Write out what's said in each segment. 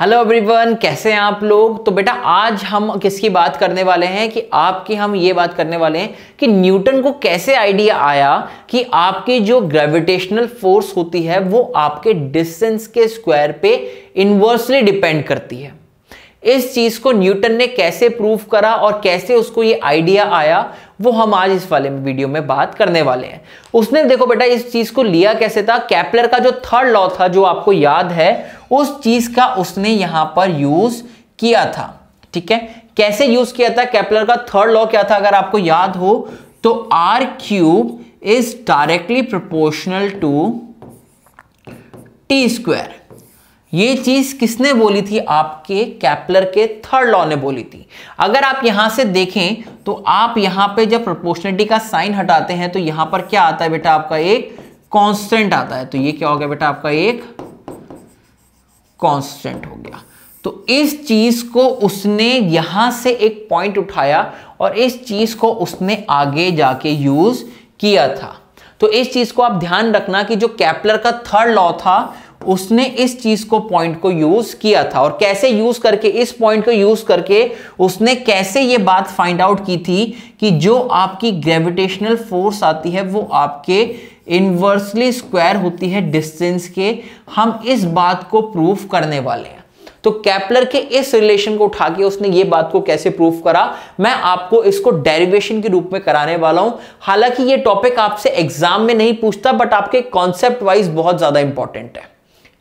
hello everyone कैसे हैं आप लोग तो बेटा आज हम किसकी बात करने वाले हैं कि आपकी हम ये बात करने वाले हैं कि न्यूटन को कैसे आइडिया आया कि आपकी जो ग्रेविटेशनल फोर्स होती है वो आपके डिस्टेंस के स्क्वायर पे इन्वर्सली डिपेंड करती है इस चीज को न्यूटन ने कैसे प्रूव करा और कैसे उसको ये आइडिया आया वो हम आज इस वाले वीडियो में बात करने वाले हैं उसने देखो बेटा इस चीज को लिया कैसे था कैपलर का जो थर्ड लॉ था जो आपको याद है उस चीज का उसने यहां पर यूज किया था ठीक है कैसे यूज किया था कैपलर का थर्ड लॉ क्या था अगर आपको याद हो तो R cube is directly proportional to T square ये चीज किसने बोली थी आपके कैपलर के थर्ड लॉ ने बोली थी अगर आप यहां से देखें तो आप यहां पे जब प्रोपोर्शनिटी का साइन हटाते हैं तो यहां पर क्या आता है बेटा आपका एक कांस्टेंट आता है तो ये क्या हो गया बेटा आपका एक कांस्टेंट हो गया तो इस चीज को उसने यहां से एक पॉइंट उठाया और इस चीज को उसने आगे जाके यूज किया था तो इस चीज को आप ध्यान रखना कि जो कैपलर का थर्ड लॉ था उसने इस चीज को पॉइंट को यूज किया था और कैसे यूज करके इस पॉइंट को यूज करके उसने कैसे ये बात फाइंड आउट की थी कि जो आपकी ग्रेविटेशनल फोर्स आती है वो आपके इन्वर्सली स्क्वायर होती है डिस्टेंस के हम इस बात को प्रूफ करने वाले हैं तो कैपलर के इस रिलेशन को उठा के उसने ये बात को कैसे प्रूफ करा मैं आपको इसको डेरिवेशन के रूप में कराने वाला हूं हालांकि ये टॉपिक आपसे एग्जाम में नहीं पूछता बट आपके कॉन्सेप्ट वाइज बहुत ज्यादा इंपॉर्टेंट है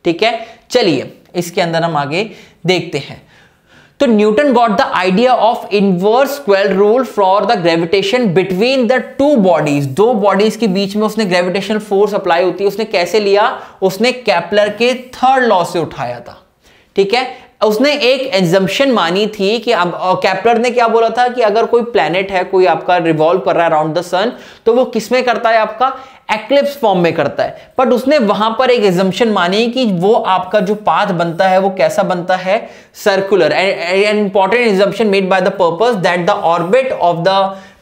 ठीक है चलिए इसके अंदर हम आगे देखते हैं तो Newton got the idea of inverse square rule for the gravitation between the two bodies दो बॉडीज के बीच में उसने ग्रेविटेशन फोर्स अप्लाई होती है उसने कैसे लिया उसने कैपलर के थर्ड लॉ से उठाया था ठीक है उसने एक एग्जम्पन मानी थी कि अब कैप्टर ने क्या बोला था कि अगर कोई प्लेनेट है कोई आपका रिवॉल्व कर रहा है अराउंड द सन तो वो किसमें करता है आपका एक्लिप्स फॉर्म में करता है बट उसने वहां पर एक एग्जम्पन मानी कि वो आपका जो पाथ बनता है वो कैसा बनता है circular and important assumption made by the purpose that the orbit of the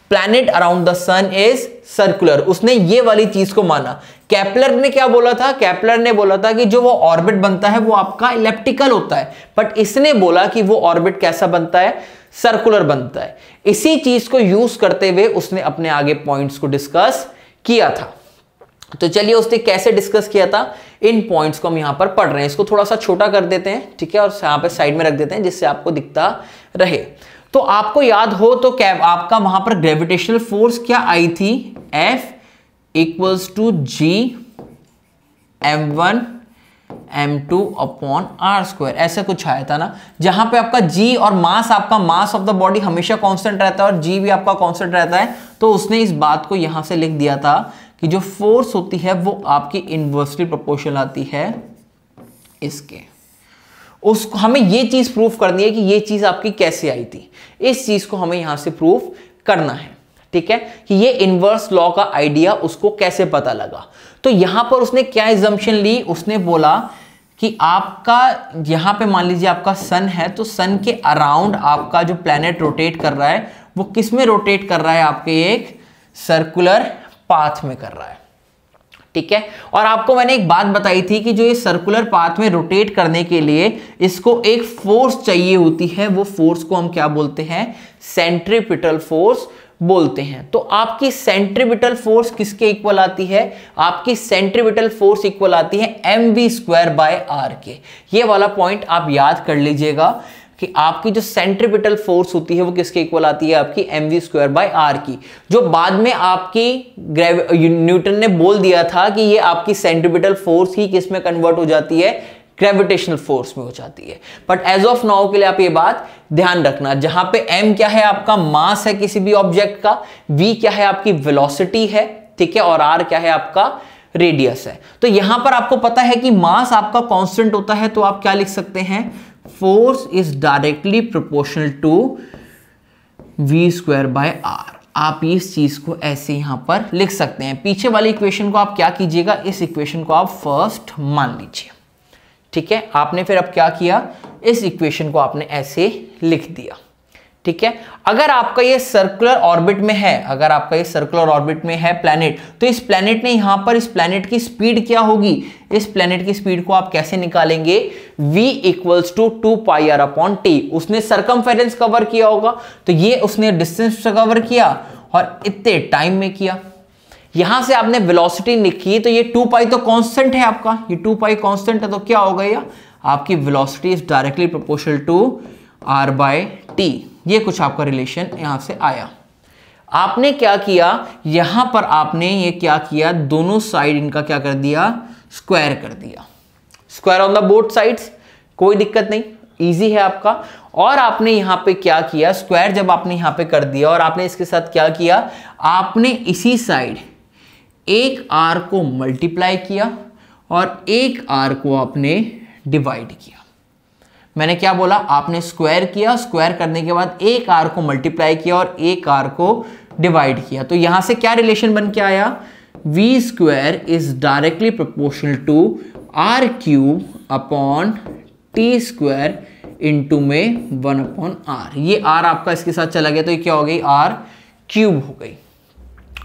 planet around the sun is circular उसने ये वाली चीज को माना कैपलर ने क्या बोला था कैपलर ने बोला था कि जो वो ऑर्बिट बनता है वो आपका इलेप्टिकल होता है बट इसने बोला कि वो ऑर्बिट कैसा बनता है सर्कुलर बनता है इसी चीज को यूज करते हुए उसने अपने आगे पॉइंट्स को डिस्कस किया था तो चलिए उसने कैसे डिस्कस किया था इन पॉइंट्स को हम यहां पर पढ़ रहे हैं इसको थोड़ा सा छोटा कर देते हैं ठीक है और यहाँ पर साइड में रख देते हैं जिससे आपको दिखता रहे तो आपको याद हो तो क्या आपका वहां पर ग्रेविटेशनल फोर्स क्या आई थी F equals to G M one M two upon are square ऐसा कुछ आया था ना जहां पे आपका जी और मास आपका मास ऑफ द बॉडी हमेशा कांस्टेंट रहता है और जी भी आपका कांस्टेंट रहता है तो उसने इस बात को यहां से लिख दिया था कि जो फोर्स होती है वो आपकी इनवर्सली प्रोपोर्शनल आती है इसके उसको हमें ये चीज़ प्रूफ करनी है कि ये चीज़ आपकी कैसे आई थी इस चीज़ को हमें यहां से प्रूफ करना है ठीक है कि ये इन्वर्स लॉ का आइडिया उसको कैसे पता लगा तो यहां पर उसने क्या एग्जम्पन ली उसने बोला कि आपका यहां पे मान लीजिए आपका सन है तो सन के अराउंड आपका जो प्लेनेट रोटेट कर रहा है वो किस में रोटेट कर रहा है आपके एक सर्कुलर पाथ में कर रहा है ठीक है और आपको मैंने एक बात बताई थी कि जो ये सर्कुलर पाथ में रोटेट करने के लिए इसको एक फोर्स चाहिए होती है वो फोर्स को हम क्या बोलते हैं सेंट्रीपिटल फोर्स बोलते हैं तो आपकी सेंट्रीबिटल फोर्स किसके इक्वल आती है आपकी सेंट्रीबिटल फोर्स इक्वल आती है M V square by R के ये वाला पॉइंट आप याद कर लीजिएगा कि आपकी जो सेंट्रिपिटल फोर्स होती है वो किसके इक्वल आती है आपकी M V square by R की जो बाद में आपकी न्यूटन ने बोल दिया था कि ये आपकी सेंट्रिपिटल फोर्स ही किस में कन्वर्ट हो जाती है ग्रेविटेशनल फोर्स में हो जाती है बट एज ऑफ नाउ के लिए आप ये बात ध्यान रखना जहां पे m क्या है आपका मास है किसी भी ऑब्जेक्ट का v क्या है आपकी वेलोसिटी है ठीक है और r क्या है आपका रेडियस है तो यहां पर आपको पता है कि मास आपका कांस्टेंट होता है तो आप क्या लिख सकते हैं force is directly proportional to we square by R आप इस चीज को ऐसे यहां पर लिख सकते हैं पीछे वाली इक्वेशन को आप क्या कीजिएगा इस इक्वेशन को आप फर्स्ट मान लीजिए ठीक है आपने फिर अब क्या किया इस इक्वेशन को आपने ऐसे लिख दिया ठीक है अगर आपका ये सर्कुलर ऑर्बिट में है अगर आपका ये सर्कुलर ऑर्बिट में है प्लेनेट तो इस प्लेनेट ने यहां पर इस प्लेनेट की स्पीड क्या होगी इस प्लेनेट की स्पीड को आप कैसे निकालेंगे v equals to two pi R upon T उसने सरकम कवर किया होगा तो ये उसने डिस्टेंस कवर किया और इतने टाइम में किया यहां से आपने वेलोसिटी लिखी तो ये टू पाई तो कांस्टेंट है आपका ये टू पाई कांस्टेंट है तो क्या होगा या आपकी velocity is directly proportional to are by T ये कुछ आपका रिलेशन यहां से आया आपने क्या किया यहां पर आपने ये क्या किया दोनों साइड इनका क्या कर दिया स्क्वायर कर दिया square on the both sides कोई दिक्कत नहीं इजी है आपका और आपने यहां पे क्या किया स्क्वायर जब आपने यहां पे कर दिया और आपने इसके साथ क्या किया आपने इसी साइड एक आर को मल्टीप्लाई किया और एक आर को आपने डिवाइड किया मैंने क्या बोला आपने स्क्वायर किया स्क्वायर करने के बाद एक आर को मल्टीप्लाई किया और एक आर को डिवाइड किया तो यहां से क्या रिलेशन बन के आया v square is directly proportional to r cube upon t square into में वन अपॉन आर ये आर आपका इसके साथ चला गया तो ये क्या हो गई आर क्यूब हो गई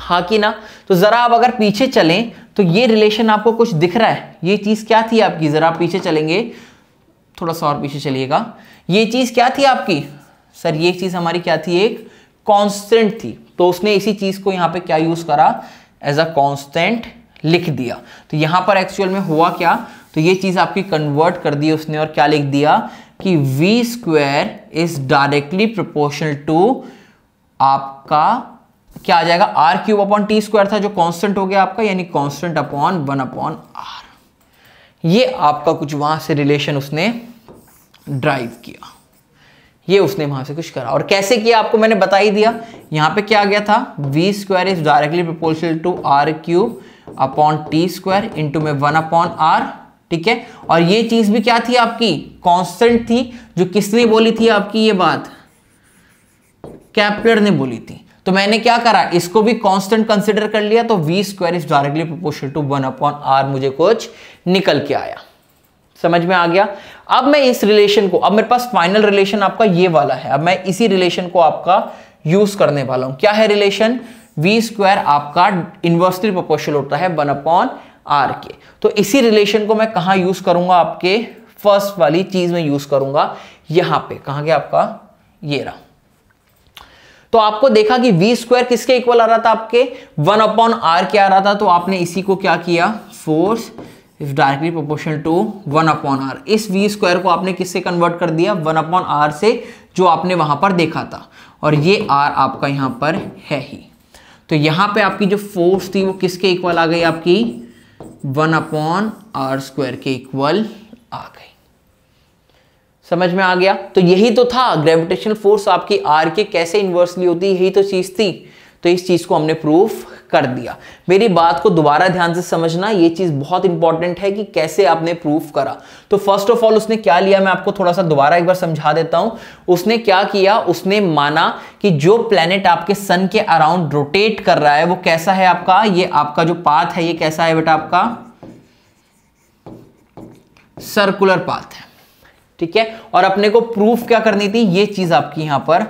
हाँ कि ना तो ज़रा आप अगर पीछे चलें तो ये रिलेशन आपको कुछ दिख रहा है ये चीज़ क्या थी आपकी ज़रा आप पीछे चलेंगे थोड़ा सा और पीछे चलिएगा ये चीज़ क्या थी आपकी सर ये चीज़ हमारी क्या थी एक कांस्टेंट थी तो उसने इसी चीज़ को यहाँ पे क्या यूज़ करा एज अ कांस्टेंट लिख दिया तो यहां पर एक्चुअल में हुआ क्या तो ये चीज़ आपकी कन्वर्ट कर दी उसने और क्या लिख दिया कि v square is directly proportional to आपका क्या आ जाएगा r cube upon t square था जो कांस्टेंट हो गया आपका यानी constant upon one upon r ये आपका कुछ वहां से रिलेशन उसने ड्राइव किया ये उसने वहां से कुछ करा और कैसे किया आपको मैंने बता ही दिया यहां पे क्या आ गया था v square is directly proportional to r cube upon t square into में वन अपॉन आर ठीक है और ये चीज़ भी क्या थी आपकी कॉन्स्टेंट थी जो किसने बोली थी आपकी ये बात कैप्टर ने बोली थी तो मैंने क्या करा इसको भी कांस्टेंट कंसिडर कर लिया तो v square is directly proportional to one upon r मुझे कुछ निकल के आया समझ में आ गया अब मैं इस रिलेशन को अब मेरे पास फाइनल रिलेशन आपका ये वाला है अब मैं इसी रिलेशन को आपका यूज करने वाला हूं क्या है रिलेशन वी स्क्वायर आपका इन्वर्सली प्रोपोर्शनल होता है वन अपॉन आर के तो इसी रिलेशन को मैं कहा यूज करूंगा आपके फर्स्ट वाली चीज में यूज करूंगा यहां पे कहा गया आपका ये रहा तो आपको देखा कि वी स्क्वायर किसके इक्वल आ रहा था आपके वन अपॉन आर क्या आ रहा था तो आपने इसी को क्या किया force directly proportional to one upon r इस वी स्क्वायर को आपने किससे कन्वर्ट कर दिया वन अपॉन आर से जो आपने वहां पर देखा था और ये आर आपका यहां पर है ही तो यहां पे आपकी जो फोर्स थी वो किसके इक्वल आ गई आपकी वन अपॉन आर स्क्वायर के इक्वल आ गई समझ में आ गया तो यही तो था ग्रेविटेशनल फोर्स आपकी आर के कैसे इन्वर्सली होती यही तो चीज़ थी तो इस चीज़ को हमने प्रूफ कर दिया मेरी बात को दोबारा ध्यान से समझना ये चीज़ बहुत इंपॉर्टेंट है कि कैसे आपने प्रूफ करा तो फर्स्ट ऑफ ऑल उसने क्या लिया मैं आपको थोड़ा सा दोबारा एक बार समझा देता हूं उसने क्या किया उसने माना कि जो प्लेनेट आपके सन के अराउंड रोटेट कर रहा है वो कैसा है आपका ये आपका जो पाथ है ये कैसा है बेटा आपका सर्कुलर पाथ है ठीक है और अपने को प्रूफ क्या करनी थी ये चीज आपकी यहां पर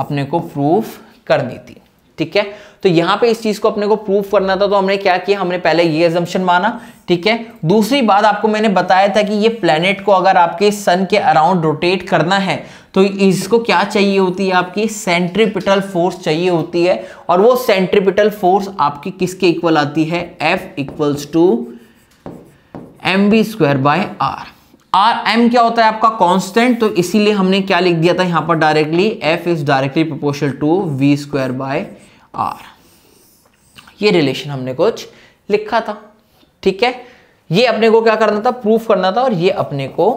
अपने को प्रूफ करनी थी ठीक है तो यहां पे इस चीज को अपने को प्रूफ करना था तो हमने क्या किया हमने पहले ये एजम्पन माना ठीक है दूसरी बात आपको मैंने बताया था कि ये प्लेनेट को अगर आपके सन के अराउंड रोटेट करना है तो इसको क्या चाहिए होती है आपकी सेंट्रीपिटल फोर्स चाहिए होती है और वो सेंट्रीपिटल फोर्स आपकी किसके इक्वल आती है F equals to m v square by r r m क्या होता है आपका कांस्टेंट तो इसीलिए हमने क्या लिख दिया था यहां पर directly F is directly proportional to we square by r ये रिलेशन हमने कुछ लिखा था ठीक है ये अपने को क्या करना था प्रूफ करना था और ये अपने को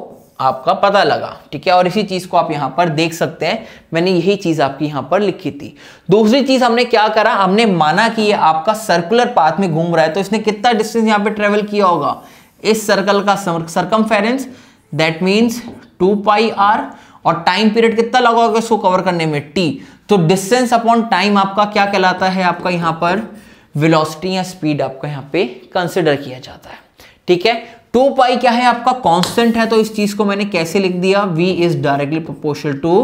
आपका पता लगा ठीक है और इसी चीज को आप यहां पर देख सकते हैं मैंने यही चीज आपकी यहां पर लिखी थी दूसरी चीज हमने क्या करा हमने माना कि ये आपका सर्कुलर पाथ में घूम रहा है तो इसने कितना डिस्टेंस यहां पे ट्रेवल किया होगा इस सर्कल का circumference that means two pi r और टाइम पीरियड कितना लगा होगा इसको कवर करने में टी तो डिस्टेंस अपॉन टाइम आपका क्या कहलाता है आपका यहां पर वेलोसिटी या स्पीड आपका यहां पे कंसिडर किया जाता है ठीक है टू पाई क्या है आपका कांस्टेंट है तो इस चीज को मैंने कैसे लिख दिया v is directly proportional to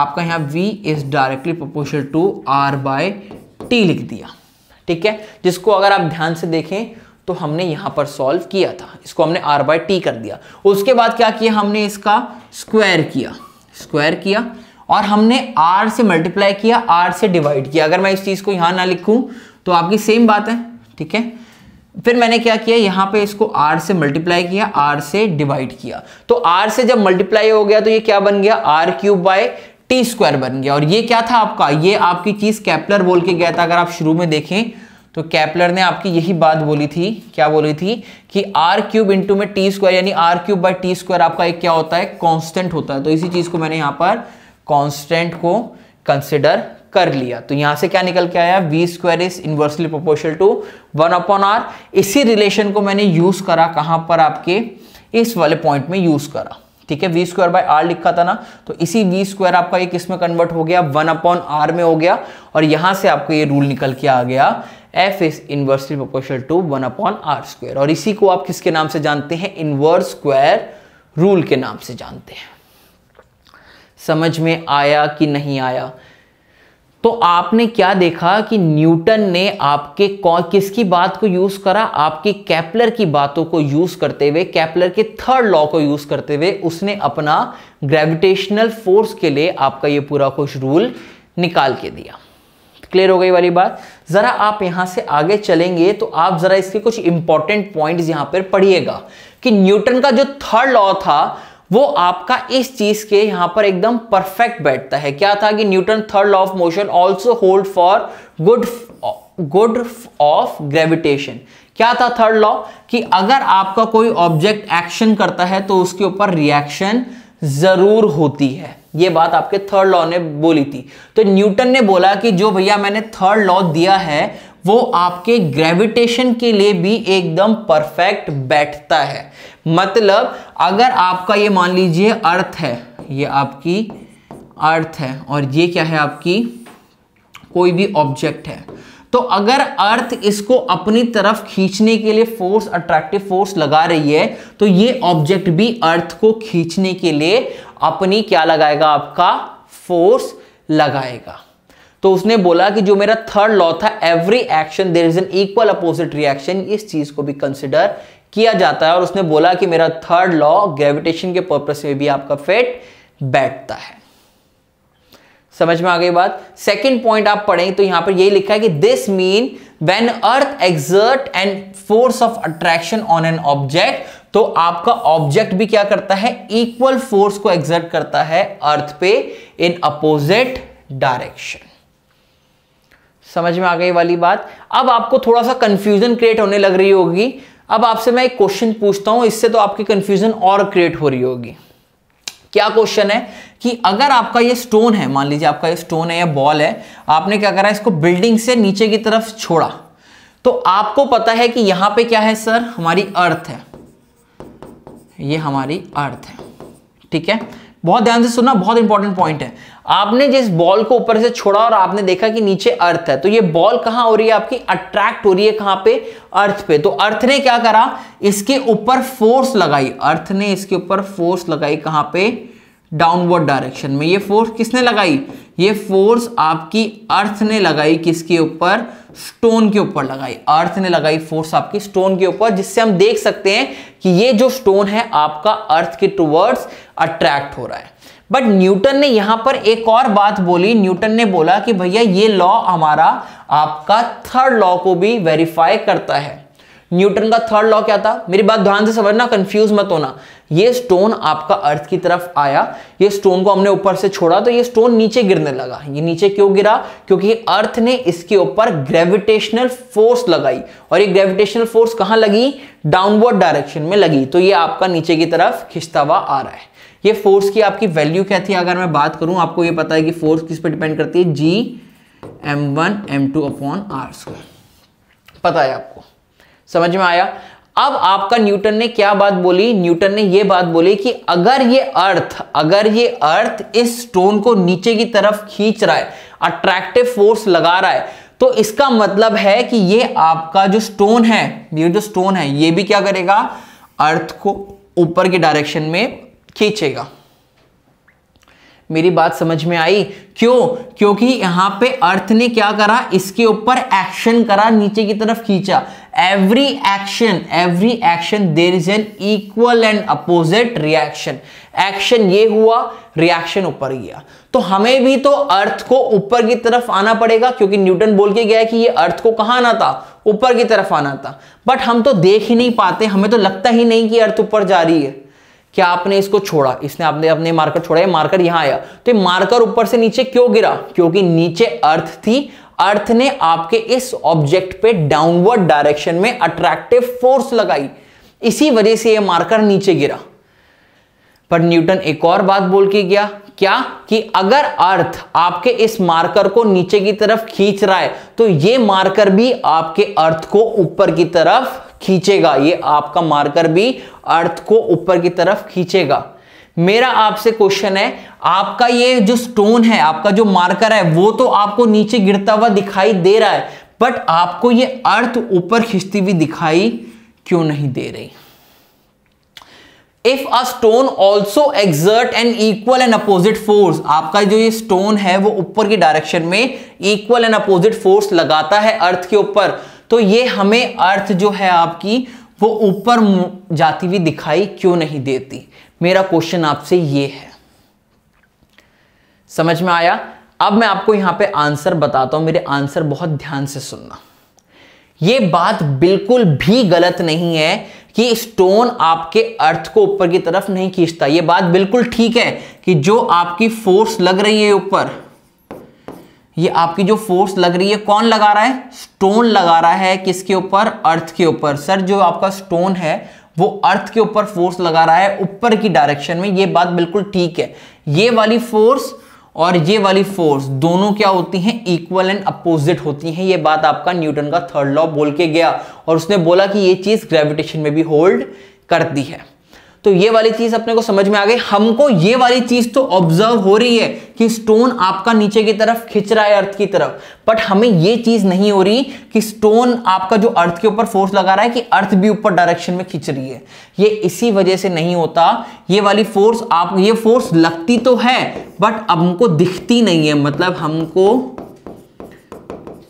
आपका यहां v is directly proportional to are by t लिख दिया ठीक है जिसको अगर आप ध्यान से देखें तो हमने यहां पर सॉल्व किया था इसको हमने आर बाई टी कर दिया उसके बाद क्या किया हमने इसका स्क्वायर किया स्क्वायर किया और हमने आर से मल्टीप्लाई किया आर से डिवाइड किया अगर मैं इस चीज़ को यहां ना लिखूं तो आपकी सेम बात है ठीक है फिर मैंने क्या किया यहां पे इसको r से मल्टीप्लाई किया r से डिवाइड किया तो r से जब मल्टीप्लाई हो गया तो ये क्या बन गया r cube by t square बन गया और ये क्या था आपका ये आपकी चीज कैपलर बोल के गया था अगर आप शुरू में देखें तो कैपलर ने आपकी यही बात बोली थी क्या बोली थी कि आर क्यूब इंटू में टी स्क्वायर यानी r cube by t square आपका एक क्या होता है कांस्टेंट होता है तो इसी चीज को मैंने यहाँ पर कांस्टेंट को कंसिडर कर लिया तो यहां से क्या निकल के आया v square is inversely proportional to one upon r इसी रिलेशन को मैंने यूज करा कहां पर आपके इस वाले पॉइंट में यूज करा ठीक है वी स्क्वायर बाय आर लिखा था ना तो इसी वी स्क्वायर आपका ये किसमें कन्वर्ट हो गया वन अपॉन आर में हो गया और यहां से आपको ये रूल निकल के आ गया F is inversely proportional to one upon are square और इसी को आप किसके नाम से जानते हैं इनवर्स स्क्वायर रूल के नाम से जानते हैं समझ में आया कि नहीं आया तो आपने क्या देखा कि न्यूटन ने आपके किसकी बात को यूज करा आपके कैपलर की बातों को यूज करते हुए कैपलर के थर्ड लॉ को यूज करते हुए उसने अपना ग्रेविटेशनल फोर्स के लिए आपका ये पूरा कुछ रूल निकाल के दिया क्लियर हो गई वाली बात जरा आप यहां से आगे चलेंगे तो आप जरा इसके कुछ इंपॉर्टेंट पॉइंट यहां पर पढ़िएगा कि न्यूटन का जो थर्ड लॉ था वो आपका इस चीज के यहां पर एकदम परफेक्ट बैठता है क्या था कि Newton third law of motion also hold for good good of gravitation क्या था थर्ड लॉ कि अगर आपका कोई ऑब्जेक्ट एक्शन करता है तो उसके ऊपर रिएक्शन जरूर होती है ये बात आपके थर्ड लॉ ने बोली थी तो न्यूटन ने बोला कि जो भैया मैंने थर्ड लॉ दिया है वो आपके ग्रेविटेशन के लिए भी एकदम परफेक्ट बैठता है मतलब अगर आपका ये मान लीजिए अर्थ है ये आपकी अर्थ है और ये क्या है आपकी कोई भी ऑब्जेक्ट है तो अगर अर्थ इसको अपनी तरफ खींचने के लिए फोर्स अट्रैक्टिव फोर्स लगा रही है तो ये ऑब्जेक्ट भी अर्थ को खींचने के लिए अपनी क्या लगाएगा आपका फोर्स लगाएगा तो उसने बोला कि जो मेरा थर्ड लॉ था every action there is an equal opposite reaction इस चीज को भी कंसिडर किया जाता है और उसने बोला कि मेरा थर्ड लॉ ग्रेविटेशन के पर्पस में भी आपका फेट बैठता है समझ में आ गई बात सेकेंड पॉइंट आप पढ़ें तो यहां पर यही लिखा है कि this mean when earth exert and force of attraction on an object तो आपका ऑब्जेक्ट भी क्या करता है इक्वल फोर्स को एग्जर्ट करता है अर्थ पे इन अपोजिट डायरेक्शन समझ में आ गई वाली बात अब आपको थोड़ा सा कंफ्यूजन क्रिएट होने लग रही होगी अब आपसे मैं एक क्वेश्चन पूछता हूं इससे तो आपकी कंफ्यूजन और क्रिएट हो रही होगी क्या क्वेश्चन है कि अगर आपका ये स्टोन है मान लीजिए आपका ये स्टोन है या बॉल है आपने क्या करा इसको बिल्डिंग से नीचे की तरफ छोड़ा तो आपको पता है कि यहां पे क्या है सर हमारी अर्थ है ये हमारी अर्थ है ठीक है बहुत ध्यान से सुनना बहुत इंपॉर्टेंट पॉइंट है आपने जिस बॉल को ऊपर से छोड़ा और आपने देखा कि नीचे अर्थ है तो ये बॉल कहां हो रही है आपकी अट्रैक्ट हो रही है कहां पे अर्थ पे तो अर्थ ने क्या करा इसके ऊपर फोर्स लगाई अर्थ ने इसके ऊपर फोर्स लगाई कहां पे डाउनवर्ड डायरेक्शन में ये फोर्स किसने लगाई ये फोर्स आपकी अर्थ ने लगाई किसके ऊपर स्टोन के ऊपर लगाई अर्थ ने लगाई फोर्स आपकी स्टोन के ऊपर जिससे हम देख सकते हैं कि ये जो स्टोन है आपका अर्थ के टूवर्ड्स अट्रैक्ट हो रहा है बट न्यूटन ने यहां पर एक और बात बोली न्यूटन ने बोला कि भैया ये लॉ हमारा आपका थर्ड लॉ को भी वेरीफाई करता है न्यूटन का थर्ड लॉ क्या था मेरी बात ध्यान से समझना कंफ्यूज मत होना ये स्टोन आपका अर्थ की तरफ आया ये स्टोन को हमने ऊपर से छोड़ा तो ये स्टोन नीचे गिरने लगा ये नीचे क्यों गिरा क्योंकि अर्थ ने इसके ऊपर ग्रेविटेशनल फोर्स लगाई और ये ग्रेविटेशनल फोर्स कहां लगी डाउनवर्ड डायरेक्शन में लगी तो ये आपका नीचे की तरफ खिंचता हुआ आ रहा है ये फोर्स की आपकी वैल्यू क्या थी अगर मैं बात करूं आपको ये पता है कि फोर्स किस पर डिपेंड करती है G M one M two upon are square पता है आपको समझ में आया अब आपका न्यूटन ने क्या बात बोली न्यूटन ने यह बात बोली कि अगर ये अर्थ अगर ये अर्थ इस स्टोन को नीचे की तरफ खींच रहा है अट्रैक्टिव फोर्स लगा रहा है तो इसका मतलब है कि ये आपका जो स्टोन है ये जो स्टोन है ये भी क्या करेगा अर्थ को ऊपर के डायरेक्शन में खींचेगा मेरी बात समझ में आई क्यों क्योंकि यहां पे अर्थ ने क्या करा इसके ऊपर एक्शन करा नीचे की तरफ खींचा every action every action there is an equal and opposite reaction action ये हुआ रिएक्शन ऊपर गया तो हमें भी तो अर्थ को ऊपर की तरफ आना पड़ेगा क्योंकि न्यूटन बोल के गया कि ये अर्थ को कहाँ आना था ऊपर की तरफ आना था बट हम तो देख ही नहीं पाते हमें तो लगता ही नहीं कि अर्थ ऊपर जा रही है कि आपने इसको छोड़ा इसने आपने अपने मार्कर छोड़ा ये मार्कर यहां आया तो ये मार्कर ऊपर से नीचे क्यों गिरा क्योंकि नीचे अर्थ थी अर्थ ने आपके इस ऑब्जेक्ट पे डाउनवर्ड डायरेक्शन में अट्रैक्टिव फोर्स लगाई इसी वजह से ये मार्कर नीचे गिरा पर न्यूटन एक और बात बोल के गया क्या कि अगर अर्थ आपके इस मार्कर को नीचे की तरफ खींच रहा है तो ये मार्कर भी आपके अर्थ को ऊपर की तरफ खींचेगा ये आपका मार्कर भी अर्थ को ऊपर की तरफ खींचेगा मेरा आपसे क्वेश्चन है आपका ये जो स्टोन है आपका जो मार्कर है वो तो आपको नीचे गिरता हुआ दिखाई दे रहा है बट आपको ये अर्थ ऊपर खींचती हुई दिखाई क्यों नहीं दे रही if a stone also exert an equal and opposite force आपका जो ये स्टोन है वो ऊपर की डायरेक्शन में इक्वल एंड अपोजिट फोर्स लगाता है अर्थ के ऊपर तो ये हमें अर्थ जो है आपकी वो ऊपर जाती हुई दिखाई क्यों नहीं देती मेरा क्वेश्चन आपसे ये है समझ में आया अब मैं आपको यहां पे आंसर बताता हूं मेरे आंसर बहुत ध्यान से सुनना ये बात बिल्कुल भी गलत नहीं है कि स्टोन आपके अर्थ को ऊपर की तरफ नहीं खींचता ये बात बिल्कुल ठीक है कि जो आपकी फोर्स लग रही है ऊपर ये आपकी जो फोर्स लग रही है कौन लगा रहा है स्टोन लगा रहा है किसके ऊपर अर्थ के ऊपर सर जो आपका स्टोन है वो अर्थ के ऊपर फोर्स लगा रहा है ऊपर की डायरेक्शन में ये बात बिल्कुल ठीक है ये वाली फोर्स और ये वाली फोर्स दोनों क्या होती हैं इक्वल एंड अपोजिट होती हैं ये बात आपका न्यूटन का थर्ड लॉ बोल के गया और उसने बोला कि ये चीज़ ग्रेविटेशन में भी होल्ड करती है तो ये वाली चीज अपने को समझ में आ गई हमको ये वाली चीज तो ऑब्जर्व हो रही है कि स्टोन आपका नीचे की तरफ खिंच रहा है अर्थ की तरफ बट हमें ये चीज नहीं हो रही कि स्टोन आपका जो अर्थ के ऊपर फोर्स लगा रहा है कि अर्थ भी ऊपर डायरेक्शन में खिंच रही है ये इसी वजह से नहीं होता ये वाली फोर्स आप ये फोर्स लगती तो है बट हमको दिखती नहीं है मतलब हमको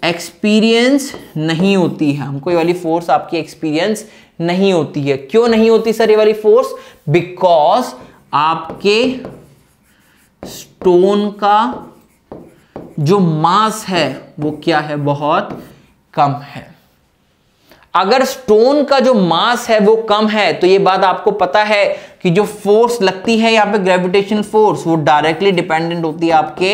एक्सपीरियंस नहीं होती है हमको ये वाली फोर्स आपकी एक्सपीरियंस नहीं होती है क्यों नहीं होती सर ये वाली फोर्स बिकॉज आपके स्टोन का जो मास है वो क्या है बहुत कम है अगर स्टोन का जो मास है वो कम है तो ये बात आपको पता है कि जो फोर्स लगती है यहां पे ग्रेविटेशन फोर्स वो डायरेक्टली डिपेंडेंट होती है आपके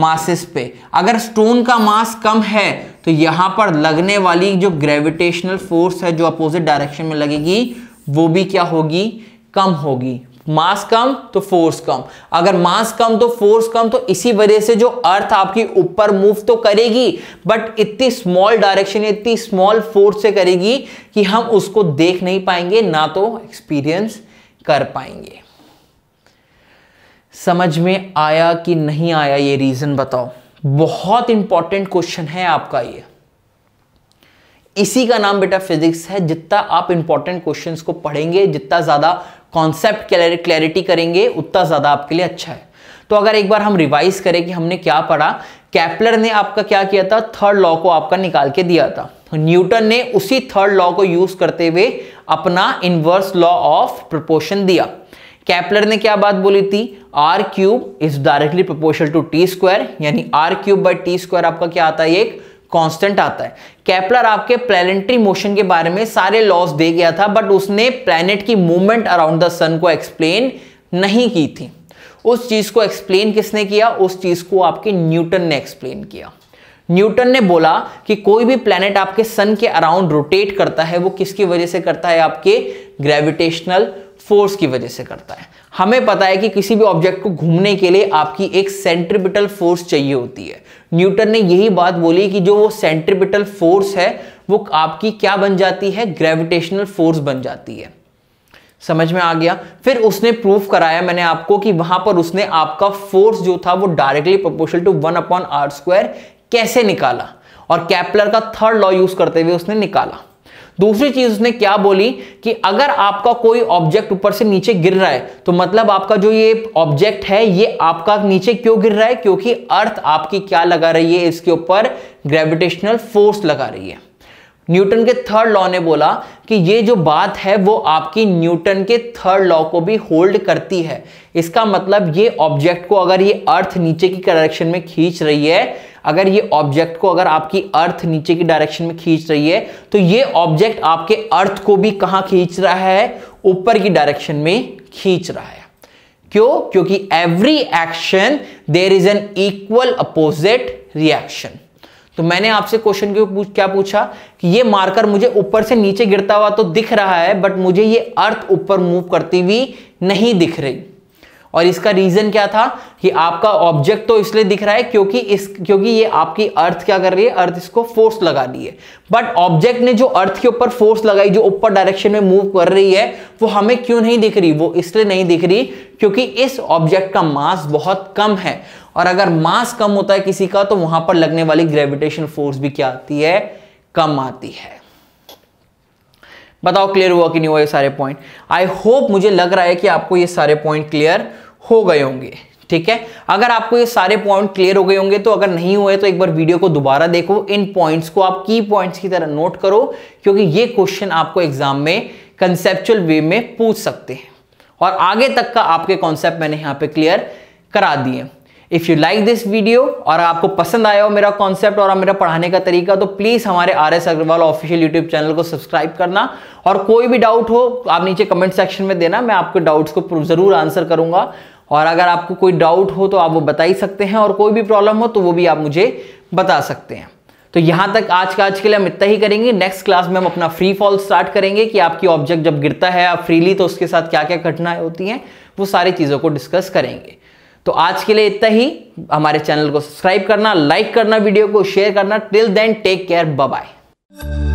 मासेस पे अगर स्टोन का मास कम है तो यहां पर लगने वाली जो ग्रेविटेशनल फोर्स है जो अपोजिट डायरेक्शन में लगेगी वो भी क्या होगी कम होगी मास कम तो फोर्स कम अगर मास कम तो फोर्स कम तो इसी वजह से जो अर्थ आपकी ऊपर मूव तो करेगी बट इतनी स्मॉल डायरेक्शन इतनी स्मॉल फोर्स से करेगी कि हम उसको देख नहीं पाएंगे ना तो एक्सपीरियंस कर पाएंगे समझ में आया कि नहीं आया ये रीजन बताओ बहुत इंपॉर्टेंट क्वेश्चन है आपका ये इसी का नाम बेटा फिजिक्स है जितना आप इंपॉर्टेंट क्वेश्चंस को पढ़ेंगे जितना ज़्यादा कॉन्सेप्ट क्लैरिटी करेंगे उतना ज़्यादा आपके लिए अच्छा है तो अगर एक बार हम रिवाइज करें कि हमने क्या पढ़ा कैपलर ने आपका क्या किया था थर्ड लॉ को आपका निकाल के दिया था न्यूटन तो ने उसी थर्ड लॉ को यूज करते हुए अपना इनवर्स लॉ ऑफ प्रपोर्शन दिया कैपलर ने क्या बात बोली थी r cube is directly proportion to T square यानी r cube by t square आपका क्या आता है एक कांस्टेंट आता है कैपलर आपके प्लेनेटरी मोशन के बारे में सारे लॉस दे गया था बट उसने प्लैनेट की मूवमेंट अराउंड द सन को एक्सप्लेन नहीं की थी उस चीज को एक्सप्लेन किसने किया उस चीज को आपके न्यूटन ने एक्सप्लेन किया न्यूटन ने बोला कि कोई भी प्लैनेट आपके सन के अराउंड रोटेट करता है वो किसकी वजह से करता है आपके ग्रेविटेशनल फोर्स की वजह से करता है हमें पता है कि किसी भी ऑब्जेक्ट को घूमने के लिए आपकी एक सेंट्रिपिटल फोर्स चाहिए होती है न्यूटन ने यही बात बोली कि जो वो सेंट्रिपिटल फोर्स है वो आपकी क्या बन जाती है ग्रेविटेशनल फोर्स बन जाती है समझ में आ गया फिर उसने प्रूफ कराया मैंने आपको कि वहां पर उसने आपका फोर्स जो था वो directly proportional to one upon are square कैसे निकाला और कैपलर का थर्ड लॉ यूज करते हुए उसने निकाला दूसरी चीज उसने क्या बोली कि अगर आपका कोई ऑब्जेक्ट ऊपर से नीचे गिर रहा है तो मतलब आपका जो ये ऑब्जेक्ट है ये आपका नीचे क्यों गिर रहा है क्योंकि अर्थ आपकी क्या लगा रही है इसके ऊपर ग्रेविटेशनल फोर्स लगा रही है न्यूटन के थर्ड लॉ ने बोला कि ये जो बात है वो आपकी न्यूटन के थर्ड लॉ को भी होल्ड करती है इसका मतलब ये ऑब्जेक्ट को अगर ये अर्थ नीचे की करेक्शन में खींच रही है अगर ये ऑब्जेक्ट को अगर आपकी अर्थ नीचे की डायरेक्शन में खींच रही है तो ये ऑब्जेक्ट आपके अर्थ को भी कहाँ खींच रहा है ऊपर की डायरेक्शन में खींच रहा है क्यों क्योंकि every action there is an equal opposite reaction तो मैंने आपसे क्वेश्चन क्या पूछा कि ये मार्कर मुझे ऊपर से नीचे गिरता हुआ तो दिख रहा है बट मुझे ये अर्थ ऊपर मूव करती हुई नहीं दिख रही और इसका रीजन क्या था कि आपका ऑब्जेक्ट तो इसलिए दिख रहा है क्योंकि इस क्योंकि ये आपकी अर्थ क्या कर रही है अर्थ इसको फोर्स लगा दी है बट ऑब्जेक्ट ने जो अर्थ के ऊपर फोर्स लगाई जो ऊपर डायरेक्शन में मूव कर रही है वो हमें क्यों नहीं दिख रही वो इसलिए नहीं दिख रही क्योंकि इस ऑब्जेक्ट का मास बहुत कम है और अगर मास कम होता है किसी का तो वहां पर लगने वाली ग्रेविटेशन फोर्स भी क्या आती है कम आती है बताओ क्लियर हुआ कि नहीं हुआ ये सारे पॉइंट आई होप मुझे लग रहा है कि आपको ये सारे पॉइंट क्लियर हो गए होंगे ठीक है अगर आपको ये सारे पॉइंट क्लियर हो गए होंगे तो अगर नहीं हुए तो एक बार वीडियो को दोबारा देखो इन पॉइंट्स को आप की पॉइंट्स की तरह नोट करो क्योंकि ये क्वेश्चन आपको एग्जाम में कंसेप्चुअल वे में पूछ सकते हैं और आगे तक का आपके कॉन्सेप्ट मैंने यहाँ पे क्लियर करा दिए if you like this video और आपको पसंद आया हो मेरा कॉन्सेप्ट और मेरा पढ़ाने का तरीका तो प्लीज़ हमारे R S Agarwal official YouTube channel को सब्सक्राइब करना और कोई भी डाउट हो आप नीचे कमेंट सेक्शन में देना मैं आपके डाउट्स को ज़रूर आंसर करूंगा और अगर आपको कोई डाउट हो तो आप वो बता ही सकते हैं और कोई भी प्रॉब्लम हो तो वो भी आप मुझे बता सकते हैं तो यहाँ तक आज का आज के लिए हम इतना ही करेंगे नेक्स्ट क्लास में हम अपना फ्री फॉल स्टार्ट करेंगे कि आपकी ऑब्जेक्ट जब गिरता है आप फ्रीली तो उसके साथ क्या क्या घटनाएं होती हैं वो सारी चीज़ों को डिस्कस करेंगे तो आज के लिए इतना ही हमारे चैनल को सब्सक्राइब करना लाइक करना वीडियो को शेयर करना till then take care bye